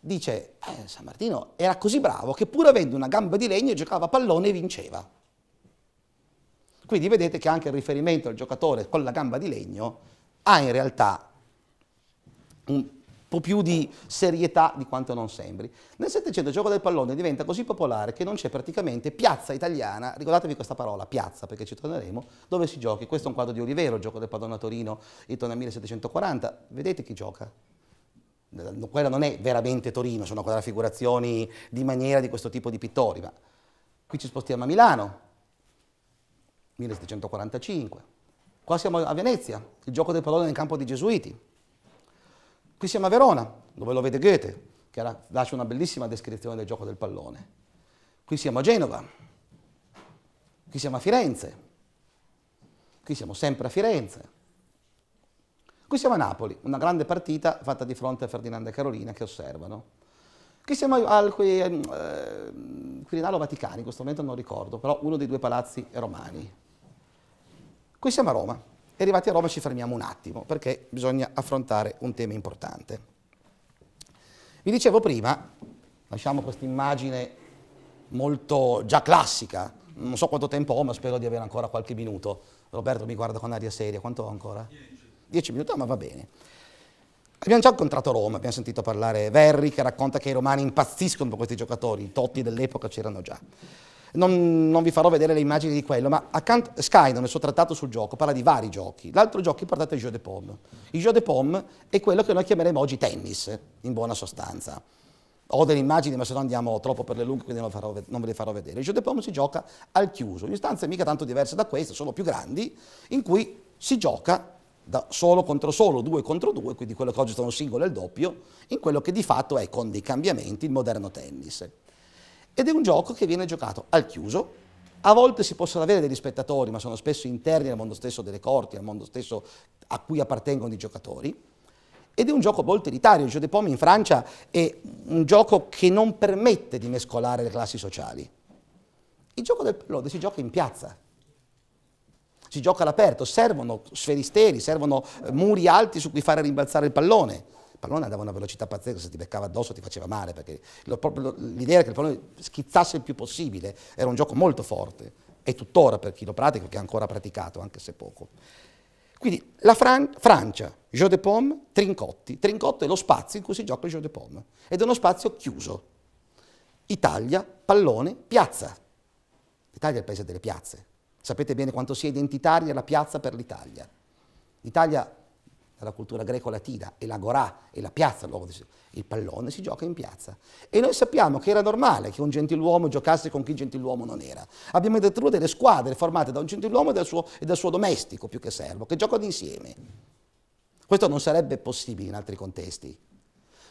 dice, eh, San Martino era così bravo che pur avendo una gamba di legno giocava a pallone e vinceva. Quindi vedete che anche il riferimento al giocatore con la gamba di legno ha in realtà un po' più di serietà di quanto non sembri. Nel Settecento il gioco del pallone diventa così popolare che non c'è praticamente piazza italiana, ricordatevi questa parola, piazza, perché ci torneremo, dove si giochi. Questo è un quadro di Olivero, il gioco del pallone a Torino, intorno al 1740. Vedete chi gioca? Quella non è veramente Torino, sono raffigurazioni di maniera di questo tipo di pittori, ma qui ci spostiamo a Milano, 1745. Qua siamo a Venezia, il gioco del pallone nel campo dei Gesuiti, Qui siamo a Verona, dove lo vede Goethe, che lascia una bellissima descrizione del gioco del pallone. Qui siamo a Genova, qui siamo a Firenze, qui siamo sempre a Firenze. Qui siamo a Napoli, una grande partita fatta di fronte a Ferdinando e Carolina che osservano. Qui siamo al ehm, eh, Quirinale Vaticani, in questo momento non ricordo, però uno dei due palazzi romani. Qui siamo a Roma. E arrivati a Roma ci fermiamo un attimo, perché bisogna affrontare un tema importante. Vi dicevo prima, lasciamo questa immagine molto già classica, non so quanto tempo ho, ma spero di avere ancora qualche minuto. Roberto mi guarda con aria seria, quanto ho ancora? Dieci minuti, ma va bene. Abbiamo già incontrato Roma, abbiamo sentito parlare Verri che racconta che i romani impazziscono per questi giocatori, i totti dell'epoca c'erano già. Non, non vi farò vedere le immagini di quello, ma accanto, Skynon, nel suo trattato sul gioco, parla di vari giochi. L'altro gioco importante è il jeu de pomme. Il jeu de pomme è quello che noi chiameremo oggi tennis, in buona sostanza. Ho delle immagini, ma se no andiamo troppo per le lunghe, quindi non, farò, non ve le farò vedere. Il jeu de pomme si gioca al chiuso, in stanze mica tanto diverse da queste, sono più grandi, in cui si gioca da solo contro solo, due contro due, quindi quello che oggi sono singolo e il doppio, in quello che di fatto è con dei cambiamenti il moderno tennis. Ed è un gioco che viene giocato al chiuso, a volte si possono avere degli spettatori, ma sono spesso interni al mondo stesso delle corti, al mondo stesso a cui appartengono i giocatori. Ed è un gioco molto elitario. Il Jeu de Pomme in Francia è un gioco che non permette di mescolare le classi sociali. Il gioco del pallone si gioca in piazza, si gioca all'aperto, servono sferisteri, servono eh, muri alti su cui fare rimbalzare il pallone pallone andava a una velocità pazzesca, se ti beccava addosso ti faceva male, perché lo, lo, l'idea che il pallone schizzasse il più possibile era un gioco molto forte, e tuttora per chi lo pratica, che ha ancora praticato, anche se poco. Quindi la Fran- Francia, Jeu de Pomme, Trincotti. Trincotto è lo spazio in cui si gioca il Jeu de Pomme, ed è uno spazio chiuso. Italia, pallone, piazza. L'Italia è il paese delle piazze. Sapete bene quanto sia identitaria la piazza per l'Italia. L'Italia la cultura greco-latina, e l'agorà, e la piazza, il pallone si gioca in piazza. E noi sappiamo che era normale che un gentiluomo giocasse con chi gentiluomo non era. Abbiamo detto delle squadre formate da un gentiluomo e dal suo, e dal suo domestico, più che servo, che giocano insieme. Questo non sarebbe possibile in altri contesti.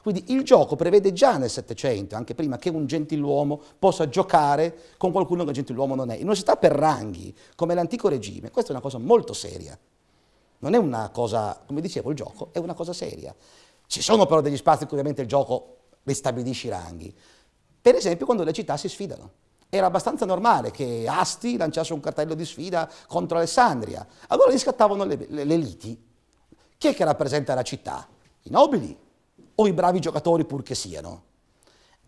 Quindi il gioco prevede già nel Settecento, anche prima, che un gentiluomo possa giocare con qualcuno che un gentiluomo non è. In una società per ranghi, come l'antico regime, questa è una cosa molto seria. Non è una cosa, come dicevo, il gioco è una cosa seria. Ci sono però degli spazi in cui ovviamente il gioco ristabilisce i ranghi. Per esempio quando le città si sfidano. Era abbastanza normale che Asti lanciasse un cartello di sfida contro Alessandria. Allora gli scattavano le, le, le liti. Chi è che rappresenta la città? I nobili o i bravi giocatori pur che siano?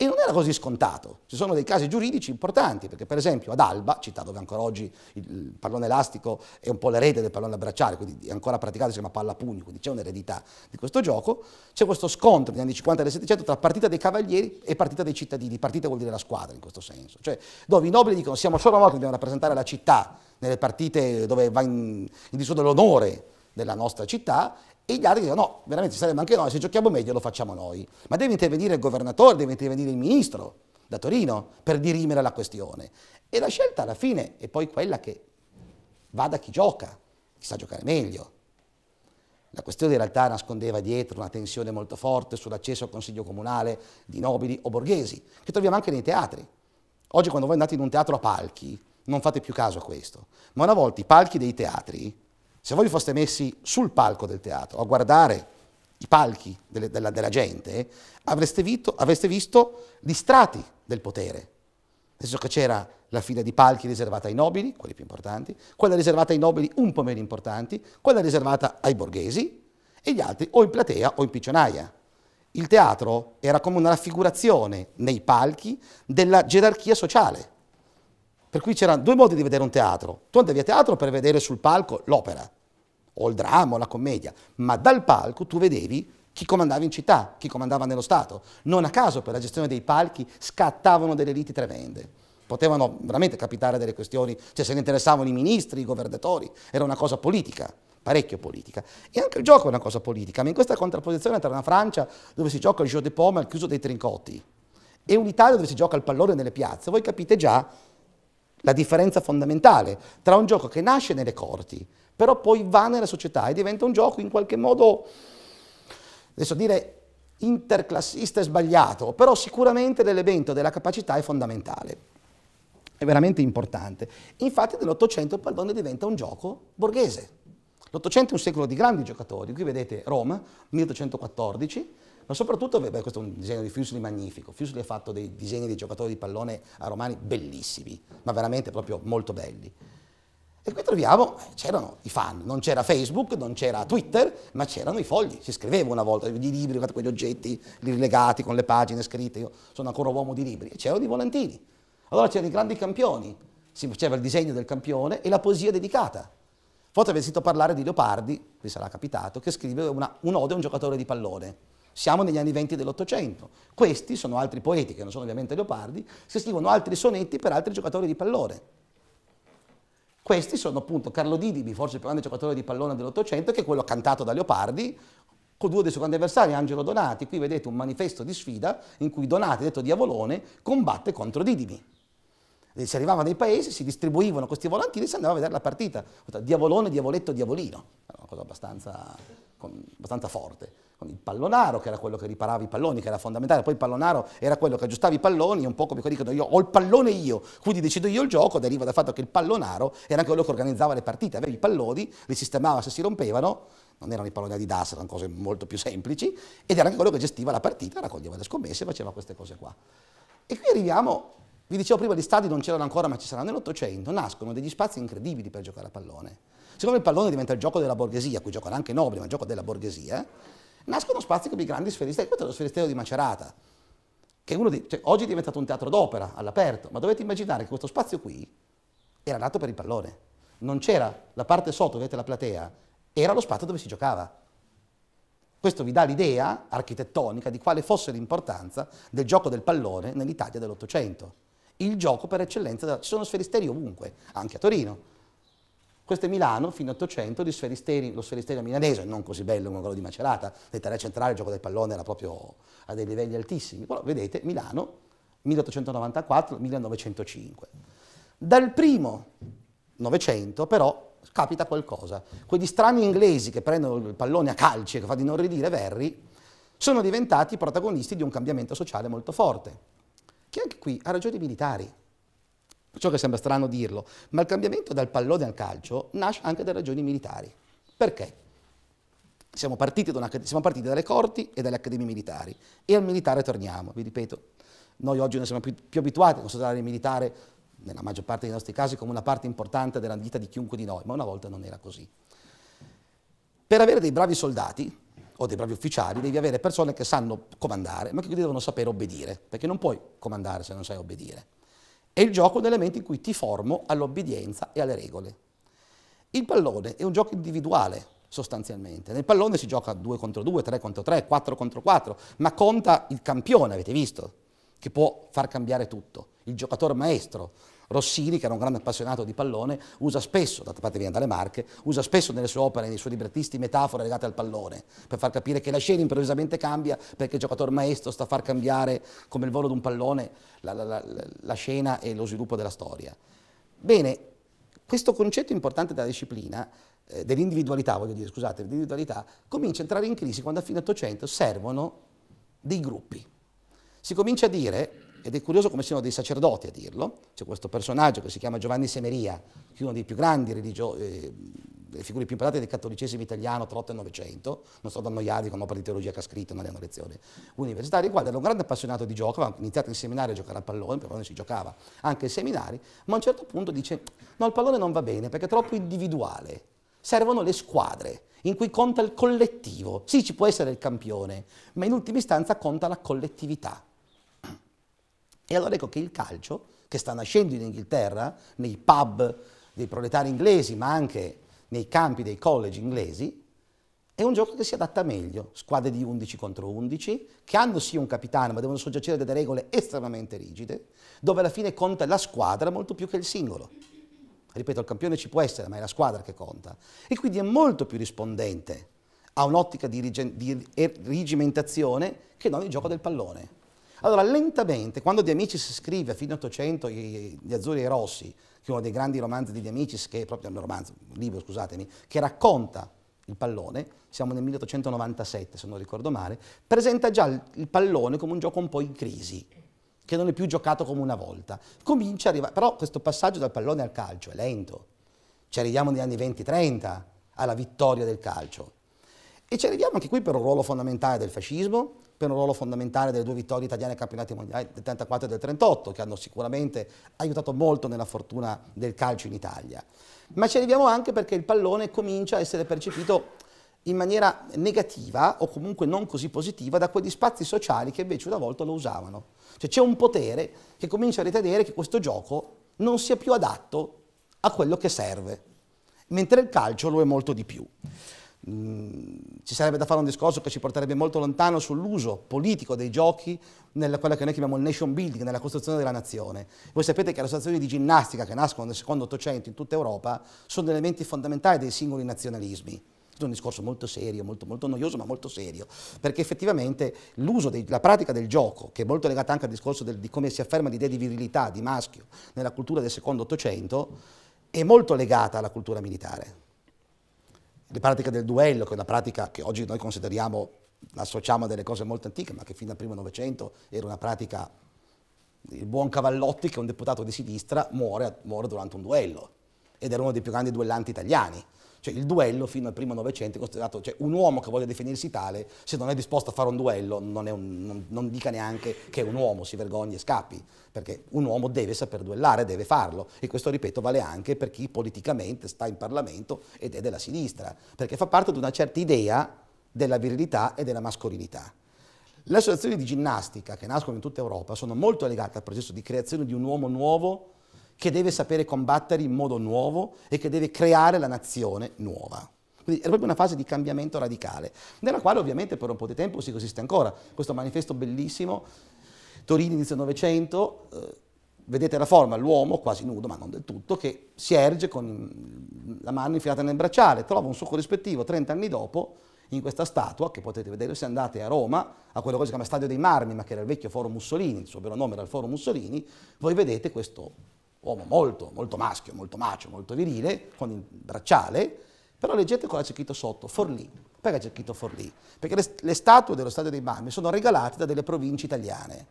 E non era così scontato. Ci sono dei casi giuridici importanti, perché per esempio ad Alba, città dove ancora oggi il pallone elastico è un po' l'erede del pallone abbracciale, quindi è ancora praticato, si chiama palla pugno, quindi c'è un'eredità di questo gioco, c'è questo scontro negli anni 50 e del 700 tra partita dei cavalieri e partita dei cittadini. Partita vuol dire la squadra in questo senso, cioè dove i nobili dicono siamo solo noi che dobbiamo rappresentare la città nelle partite dove va in, in discussione l'onore della nostra città e gli altri dicono no, veramente saremo anche noi, se giochiamo meglio lo facciamo noi. Ma deve intervenire il governatore, deve intervenire il ministro da Torino per dirimere la questione. E la scelta alla fine è poi quella che vada chi gioca, chi sa giocare meglio. La questione in realtà nascondeva dietro una tensione molto forte sull'accesso al Consiglio Comunale di nobili o borghesi, che troviamo anche nei teatri. Oggi quando voi andate in un teatro a palchi, non fate più caso a questo, ma una volta i palchi dei teatri se voi foste messi sul palco del teatro a guardare i palchi delle, della, della, gente, avreste, vito, avreste, visto gli strati del potere. Nel senso che c'era la fila di palchi riservata ai nobili, quelli più importanti, quella riservata ai nobili un po' meno importanti, quella riservata ai borghesi e gli altri o in platea o in piccionaia. Il teatro era come una raffigurazione nei palchi della gerarchia sociale. Per cui c'erano due modi di vedere un teatro. Tu andavi a teatro per vedere sul palco l'opera, o il dramma, o la commedia, ma dal palco tu vedevi chi comandava in città, chi comandava nello Stato. Non a caso per la gestione dei palchi scattavano delle liti tremende. Potevano veramente capitare delle questioni, cioè se ne interessavano i ministri, i governatori, era una cosa politica parecchio politica. E anche il gioco è una cosa politica, ma in questa contrapposizione tra una Francia dove si gioca il jeu de pomme al chiuso dei trincotti e un'Italia dove si gioca il pallone nelle piazze, voi capite già la differenza fondamentale tra un gioco che nasce nelle corti, però poi va nella società e diventa un gioco in qualche modo, adesso dire interclassista è sbagliato, però sicuramente l'elemento della capacità è fondamentale, è veramente importante. Infatti nell'Ottocento il pallone diventa un gioco borghese. L'Ottocento è un secolo di grandi giocatori, qui vedete Roma, 1814, ma soprattutto, beh, questo è un disegno di Fuseli magnifico, Fuseli ha fatto dei disegni dei giocatori di pallone a romani bellissimi, ma veramente proprio molto belli. E qui troviamo, eh, c'erano i fan, non c'era Facebook, non c'era Twitter, ma c'erano i fogli, si scriveva una volta, i libri, quegli oggetti, lì legati con le pagine scritte, io sono ancora uomo di libri, e c'erano i volantini. Allora c'erano i grandi campioni, si faceva il disegno del campione e la poesia dedicata. Forse avete sentito parlare di Leopardi, vi sarà capitato, che scrive una, un ode a un giocatore di pallone. Siamo negli anni 20 dell'Ottocento. Questi sono altri poeti, che non sono ovviamente Leopardi, si scrivono altri sonetti per altri giocatori di pallone. Questi sono appunto Carlo Didibi, forse il più grande giocatore di pallone dell'Ottocento, che è quello cantato da Leopardi, con due dei suoi grandi avversari, Angelo Donati. Qui vedete un manifesto di sfida in cui Donati, detto diavolone, combatte contro Didibi. E si arrivava nei paesi, si distribuivano questi volantini e si andava a vedere la partita. Diavolone, diavoletto, diavolino. Era una cosa abbastanza, abbastanza forte con il pallonaro, che era quello che riparava i palloni, che era fondamentale, poi il pallonaro era quello che aggiustava i palloni, un po' come quelli che dicono io ho il pallone io, quindi decido io il gioco, deriva dal fatto che il pallonaro era quello che organizzava le partite, aveva i palloni, li sistemava se si rompevano, non erano i palloni di DAS, erano cose molto più semplici, ed era anche quello che gestiva la partita, raccoglieva le scommesse, e faceva queste cose qua. E qui arriviamo, vi dicevo prima, gli stadi non c'erano ancora, ma ci saranno nell'Ottocento, nascono degli spazi incredibili per giocare a pallone. Siccome il pallone diventa il gioco della borghesia, qui giocano anche i nobili, ma il gioco della borghesia, nascono spazi come i grandi sferisteri, come è lo sferistero di Macerata, che di, cioè, oggi è diventato un teatro d'opera all'aperto, ma dovete immaginare che questo spazio qui era nato per il pallone. Non c'era la parte sotto, vedete la platea, era lo spazio dove si giocava. Questo vi dà l'idea architettonica di quale fosse l'importanza del gioco del pallone nell'Italia dell'Ottocento. Il gioco per eccellenza, ci sono sferisteri ovunque, anche a Torino questo è Milano, fino all'Ottocento, lo sferisterio milanese, non così bello come quello di Macerata, l'Italia centrale, il gioco del pallone era proprio a dei livelli altissimi. Però vedete, Milano, 1894-1905. Dal primo Novecento, però, capita qualcosa. Quegli strani inglesi che prendono il pallone a calci, che fa di non ridire Verri, sono diventati protagonisti di un cambiamento sociale molto forte, che anche qui ha ragioni militari ciò che sembra strano dirlo, ma il cambiamento dal pallone al calcio nasce anche da ragioni militari. Perché? Siamo partiti, una, siamo partiti, dalle corti e dalle accademie militari e al militare torniamo, vi ripeto, noi oggi non siamo più, più abituati a considerare il militare, nella maggior parte dei nostri casi, come una parte importante della vita di chiunque di noi, ma una volta non era così. Per avere dei bravi soldati o dei bravi ufficiali devi avere persone che sanno comandare, ma che devono sapere obbedire, perché non puoi comandare se non sai obbedire. È il gioco dell'elemento in cui ti formo all'obbedienza e alle regole. Il pallone è un gioco individuale, sostanzialmente. Nel pallone si gioca 2 contro 2, 3 contro 3, 4 contro 4, ma conta il campione, avete visto, che può far cambiare tutto, il giocatore maestro, Rossini, che era un grande appassionato di pallone, usa spesso, d'altra parte viene dalle Marche, usa spesso nelle sue opere, nei suoi librettisti, metafore legate al pallone, per far capire che la scena improvvisamente cambia perché il giocatore maestro sta a far cambiare come il volo di un pallone la, la, la, la scena e lo sviluppo della storia. Bene, questo concetto importante della disciplina eh, dell'individualità, voglio dire, scusate, dell'individualità, comincia a entrare in crisi quando a fine 800 servono dei gruppi. Si comincia a dire, ed è curioso come siano dei sacerdoti a dirlo. C'è questo personaggio che si chiama Giovanni Semeria, che è uno dei più grandi religiosi, eh, delle figure più importanti del cattolicesimo italiano tra 8 e 900. Non sto ad annoiarvi con un'opera di teologia che ha scritto, non è una lezione universitaria. Guarda, era un grande appassionato di gioco, ha iniziato in seminario a giocare a pallone, però non si giocava anche ai seminari, ma a un certo punto dice no, il pallone non va bene perché è troppo individuale. Servono le squadre in cui conta il collettivo. Sì, ci può essere il campione, ma in ultima istanza conta la collettività. E allora ecco che il calcio, che sta nascendo in Inghilterra, nei pub dei proletari inglesi, ma anche nei campi dei college inglesi, è un gioco che si adatta meglio. Squadre di 11 contro 11, che hanno sì un capitano, ma devono soggiacere a delle regole estremamente rigide, dove alla fine conta la squadra molto più che il singolo. Ripeto, il campione ci può essere, ma è la squadra che conta. E quindi è molto più rispondente a un'ottica di, di rigimentazione che non il gioco del pallone. Allora, lentamente, quando Di Amicis scrive a fine 800 Gli Azzurri e i Rossi, che è uno dei grandi romanzi di Di Amicis, che è proprio un romanzo, un libro, scusatemi, che racconta il pallone, siamo nel 1897 se non ricordo male, presenta già il pallone come un gioco un po' in crisi, che non è più giocato come una volta. Comincia a arrivare, però questo passaggio dal pallone al calcio è lento, ci arriviamo negli anni 20-30 alla vittoria del calcio. E ci arriviamo anche qui per un ruolo fondamentale del fascismo, per un ruolo fondamentale delle due vittorie italiane ai campionati mondiali del 34 e del 38, che hanno sicuramente aiutato molto nella fortuna del calcio in Italia. Ma ci arriviamo anche perché il pallone comincia a essere percepito in maniera negativa o comunque non così positiva da quegli spazi sociali che invece una volta lo usavano. Cioè c'è un potere che comincia a ritenere che questo gioco non sia più adatto a quello che serve, mentre il calcio lo è molto di più ci sarebbe da fare un discorso che ci porterebbe molto lontano sull'uso politico dei giochi nella quella che noi chiamiamo il nation building, nella costruzione della nazione. Voi sapete che le associazioni di ginnastica che nascono nel secondo Ottocento in tutta Europa sono elementi fondamentali dei singoli nazionalismi è un discorso molto serio, molto, molto, noioso, ma molto serio, perché effettivamente l'uso, la pratica del gioco, che è molto legata anche al discorso del, di come si afferma l'idea di virilità, di maschio, nella cultura del secondo Ottocento, è molto legata alla cultura militare le pratiche del duello, che è una pratica che oggi noi consideriamo, associamo a delle cose molto antiche, ma che fino al primo Novecento era una pratica il buon Cavallotti, che è un deputato di sinistra, muore, muore durante un duello ed era uno dei più grandi duellanti italiani. Cioè il duello fino al primo Novecento è considerato, cioè un uomo che voglia definirsi tale, se non è disposto a fare un duello, non, un, non, non dica neanche che è un uomo, si vergogni e scappi, perché un uomo deve saper duellare, deve farlo. E questo, ripeto, vale anche per chi politicamente sta in Parlamento ed è della sinistra, perché fa parte di una certa idea della virilità e della mascolinità. Le associazioni di ginnastica che nascono in tutta Europa sono molto legate al processo di creazione di un uomo nuovo che deve sapere combattere in modo nuovo e che deve creare la nazione nuova. Quindi è proprio una fase di cambiamento radicale, nella quale ovviamente per un po' di tempo si consiste ancora. Questo manifesto bellissimo, Torino inizio Novecento, eh, vedete la forma, l'uomo quasi nudo, ma non del tutto, che si erge con la mano infilata nel bracciale, trova un suo corrispettivo 30 anni dopo in questa statua, che potete vedere se andate a Roma, a quello che si chiama Stadio dei Marmi, ma che era il vecchio Foro Mussolini, il suo vero nome era il Foro Mussolini, voi vedete questo uomo molto, molto maschio, molto macio, molto virile, con il bracciale, però leggete cosa c'è scritto sotto, Forlì. Perché c'è scritto Forlì? Perché le, le statue dello stadio dei Marmi sono regalate da delle province italiane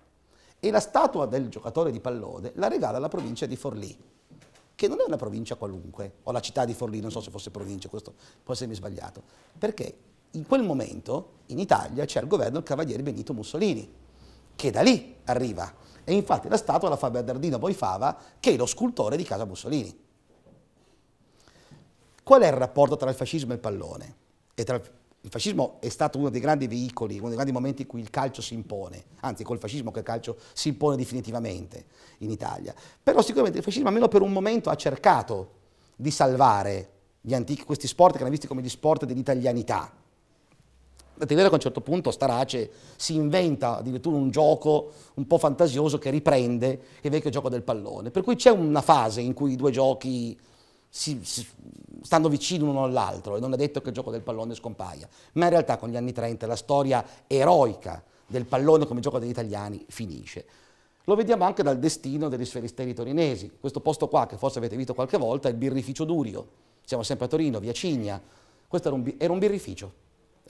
e la statua del giocatore di pallone la regala la provincia di Forlì, che non è una provincia qualunque, o la città di Forlì, non so se fosse provincia, questo può essermi sbagliato, perché in quel momento in Italia c'è al governo il cavaliere Benito Mussolini, che da lì arriva. E infatti la statua la fa Bernardino Boifava, che è lo scultore di Casa Mussolini. Qual è il rapporto tra il fascismo e il pallone? E tra il il fascismo è stato uno dei grandi veicoli, uno dei grandi momenti in cui il calcio si impone, anzi col fascismo che il calcio si impone definitivamente in Italia. Però sicuramente il fascismo almeno per un momento ha cercato di salvare antichi, questi sport che erano visti come gli sport dell'italianità, vero che a un certo punto Starace si inventa addirittura un gioco un po' fantasioso che riprende il vecchio gioco del pallone. Per cui c'è una fase in cui i due giochi si, si, stanno vicini l'uno all'altro e non è detto che il gioco del pallone scompaia. Ma in realtà con gli anni 30 la storia eroica del pallone come gioco degli italiani finisce. Lo vediamo anche dal destino degli sferisteri torinesi. Questo posto qua, che forse avete visto qualche volta, è il birrificio Durio. Siamo sempre a Torino, via Cigna. Questo era un, era un birrificio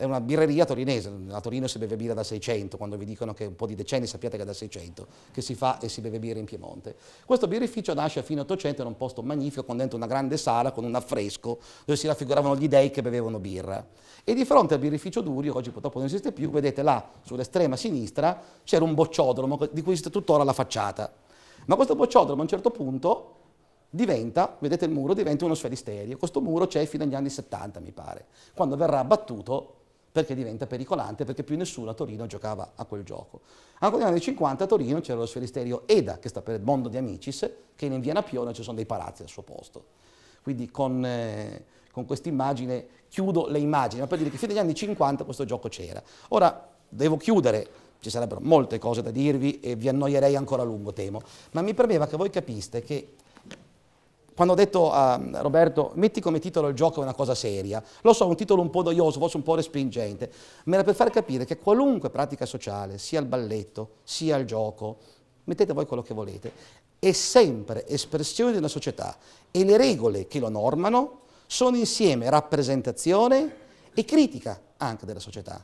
è una birreria torinese, a Torino si beve birra da 600, quando vi dicono che un po' di decenni sappiate che è da 600 che si fa e si beve birra in Piemonte. Questo birrificio nasce a fine 800 in un posto magnifico con dentro una grande sala con un affresco dove si raffiguravano gli dei che bevevano birra. E di fronte al birrificio Durio, che oggi purtroppo non esiste più, vedete là sull'estrema sinistra c'era un bocciodromo di cui esiste tuttora la facciata. Ma questo bocciodromo a un certo punto diventa, vedete il muro, diventa uno sferisterio. Questo muro c'è fino agli anni 70 mi pare, quando verrà abbattuto perché diventa pericolante, perché più nessuno a Torino giocava a quel gioco. Ancora negli anni 50 a Torino c'era lo sferisterio EDA, che sta per il mondo di Amicis, che in via Napione ci sono dei palazzi al suo posto. Quindi con, eh, con quest'immagine chiudo le immagini, ma per dire che fino agli anni 50 questo gioco c'era. Ora devo chiudere, ci sarebbero molte cose da dirvi e vi annoierei ancora a lungo, temo, ma mi premeva che voi capiste che quando ho detto a mm, Roberto, metti come titolo il gioco una cosa seria, lo so, un titolo un po' doioso, forse un po' respingente, ma era per far capire che qualunque pratica sociale, sia il balletto, sia il gioco, mettete voi quello che volete, è sempre espressione di una società e le regole che lo normano sono insieme rappresentazione e critica anche della società.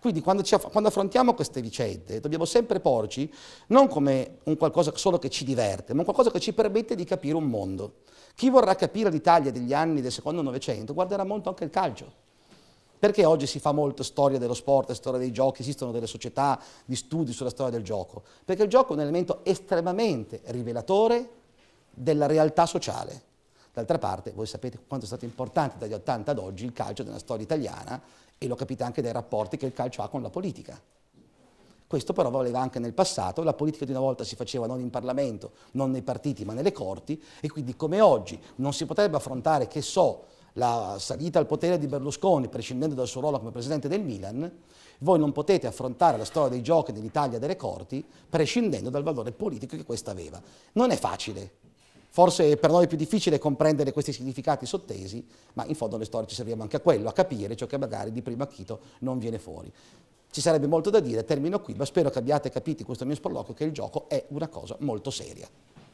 Quindi quando, ci, quando, affrontiamo queste vicende dobbiamo sempre porci non come un qualcosa solo che ci diverte, ma un qualcosa che ci permette di capire un mondo. Chi vorrà capire l'Italia degli anni del secondo Novecento guarderà molto anche il calcio. Perché oggi si fa molto storia dello sport, storia dei giochi, esistono delle società di studi sulla storia del gioco? Perché il gioco è un elemento estremamente rivelatore della realtà sociale. D'altra parte, voi sapete quanto è stato importante dagli 80 ad oggi il calcio nella storia italiana e lo capite anche dai rapporti che il calcio ha con la politica. Questo però valeva anche nel passato, la politica di una volta si faceva non in Parlamento, non nei partiti, ma nelle corti e quindi come oggi non si potrebbe affrontare, che so, la salita al potere di Berlusconi, prescindendo dal suo ruolo come presidente del Milan, voi non potete affrontare la storia dei giochi dell'Italia delle corti prescindendo dal valore politico che questa aveva. Non è facile, Forse per noi è più difficile comprendere questi significati sottesi, ma in fondo le storie ci serviamo anche a quello, a capire ciò che magari di primo acchito non viene fuori. Ci sarebbe molto da dire, termino qui, ma spero che abbiate capito in questo mio sproloquio che il gioco è una cosa molto seria.